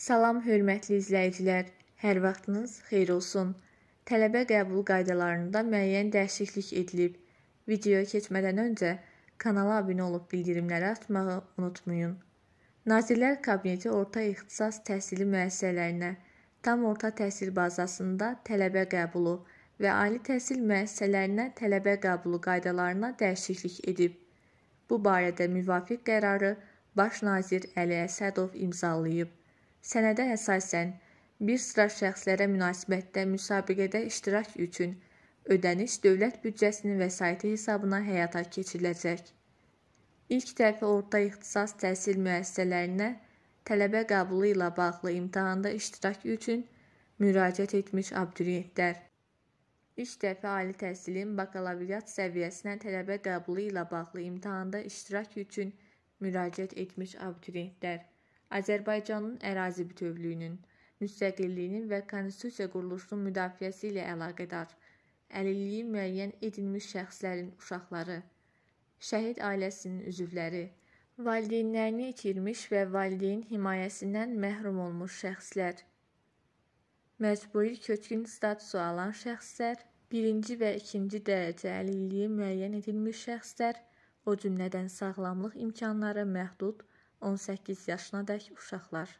Salam hörmətli izləyicilər. Hər vaxtınız xeyir olsun. Tələbə qəbulu qaydalarında müəyyən dəyişiklik edilib. Videoya keçmədən öncə kanala abunə olub bildirimləri açmağı unutmayın. Nazirlər Kabineti orta ixtisas təhsili müəssisələrinə tam orta təhsil bazasında tələbə qəbulu və ali təhsil müəssisələrinə tələbə qəbulu qaydalarına dəyişiklik edib. Bu barədə müvafiq qərarı Baş nazir Əli Əsədov imzalayıb. Sənədə əsasən bir sıra şəxslərə münasibətdə müsabiqədə iştirak üçün ödəniş dövlət büdcəsinin vəsaiti hesabına həyata keçiriləcək. İlk dəfə orta ixtisas təhsil müəssisələrinə tələbə qəbulu ilə bağlı imtahanda iştirak üçün müraciət etmiş abituriyentlər İlk dəfə ali təhsilin bakalavriyat səviyyəsinə tələbə qəbulu ilə bağlı imtahanda iştirak üçün müraciət etmiş abituriyentlər Azərbaycanın ərazi bütövlüyünün, müstəqilliyinin və konstitusiya quruluşunun müdafiəsi ilə əlaqədar əlilliyi müəyyən edilmiş şəxslərin uşaqları, şəhid ailəsinin üzvləri, valideynlərini itirmiş və valideyn himayəsindən məhrum olmuş şəxslər, məcburi köçkün statusu alan şəxslər, birinci və ikinci dərəcə əlilliyi müəyyən edilmiş şəxslər, o cümlədən sağlamlıq imkanları məhdud 18 yaşına dək uşaqlar